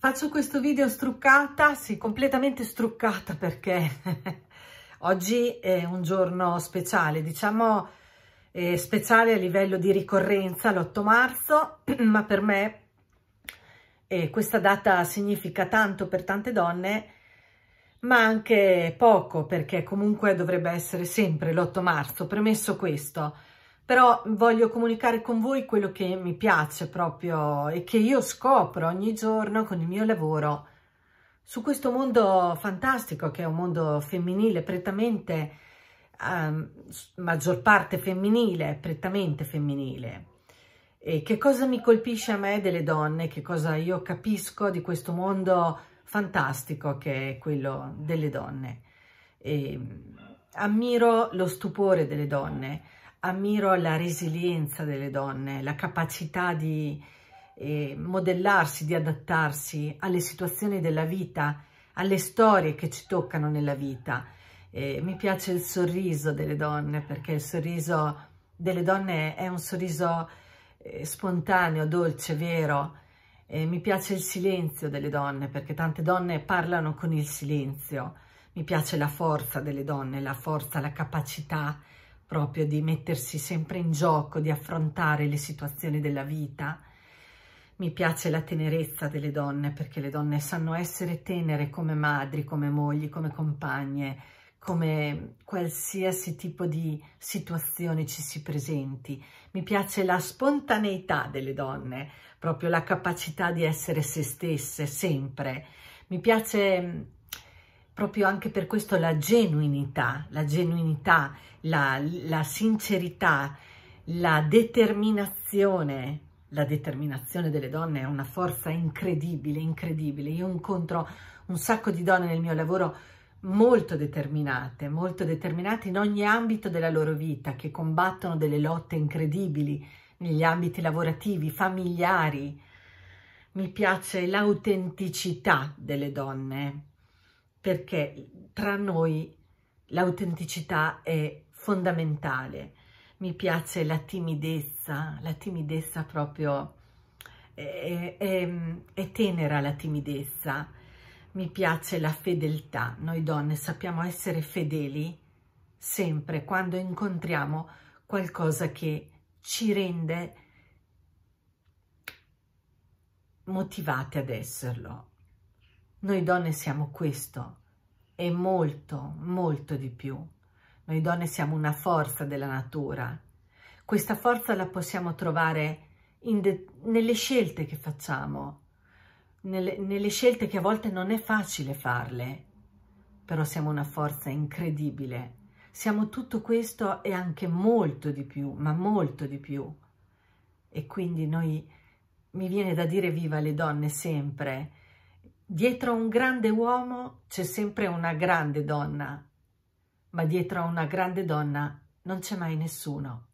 Faccio questo video struccata, sì, completamente struccata perché oggi è un giorno speciale, diciamo eh, speciale a livello di ricorrenza l'8 marzo, ma per me eh, questa data significa tanto per tante donne, ma anche poco perché comunque dovrebbe essere sempre l'8 marzo, premesso questo però voglio comunicare con voi quello che mi piace proprio e che io scopro ogni giorno con il mio lavoro su questo mondo fantastico che è un mondo femminile prettamente um, maggior parte femminile prettamente femminile e che cosa mi colpisce a me delle donne che cosa io capisco di questo mondo fantastico che è quello delle donne e, mm, ammiro lo stupore delle donne ammiro la resilienza delle donne, la capacità di eh, modellarsi, di adattarsi alle situazioni della vita, alle storie che ci toccano nella vita. Eh, mi piace il sorriso delle donne perché il sorriso delle donne è un sorriso eh, spontaneo, dolce, vero. Eh, mi piace il silenzio delle donne perché tante donne parlano con il silenzio. Mi piace la forza delle donne, la forza, la capacità, proprio di mettersi sempre in gioco, di affrontare le situazioni della vita. Mi piace la tenerezza delle donne perché le donne sanno essere tenere come madri, come mogli, come compagne, come qualsiasi tipo di situazione ci si presenti. Mi piace la spontaneità delle donne, proprio la capacità di essere se stesse sempre. Mi piace proprio anche per questo la genuinità, la genuinità, la, la sincerità, la determinazione. La determinazione delle donne è una forza incredibile, incredibile. Io incontro un sacco di donne nel mio lavoro molto determinate, molto determinate in ogni ambito della loro vita, che combattono delle lotte incredibili negli ambiti lavorativi, familiari. Mi piace l'autenticità delle donne, perché tra noi l'autenticità è fondamentale. Mi piace la timidezza, la timidezza proprio è, è, è tenera la timidezza, mi piace la fedeltà. Noi donne sappiamo essere fedeli sempre quando incontriamo qualcosa che ci rende motivate ad esserlo. Noi donne siamo questo e molto, molto di più. Noi donne siamo una forza della natura. Questa forza la possiamo trovare nelle scelte che facciamo, nelle, nelle scelte che a volte non è facile farle, però siamo una forza incredibile. Siamo tutto questo e anche molto di più, ma molto di più. E quindi noi, mi viene da dire viva le donne sempre, Dietro un grande uomo c'è sempre una grande donna, ma dietro a una grande donna non c'è mai nessuno.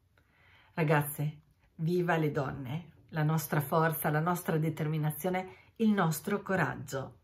Ragazze, viva le donne, la nostra forza, la nostra determinazione, il nostro coraggio.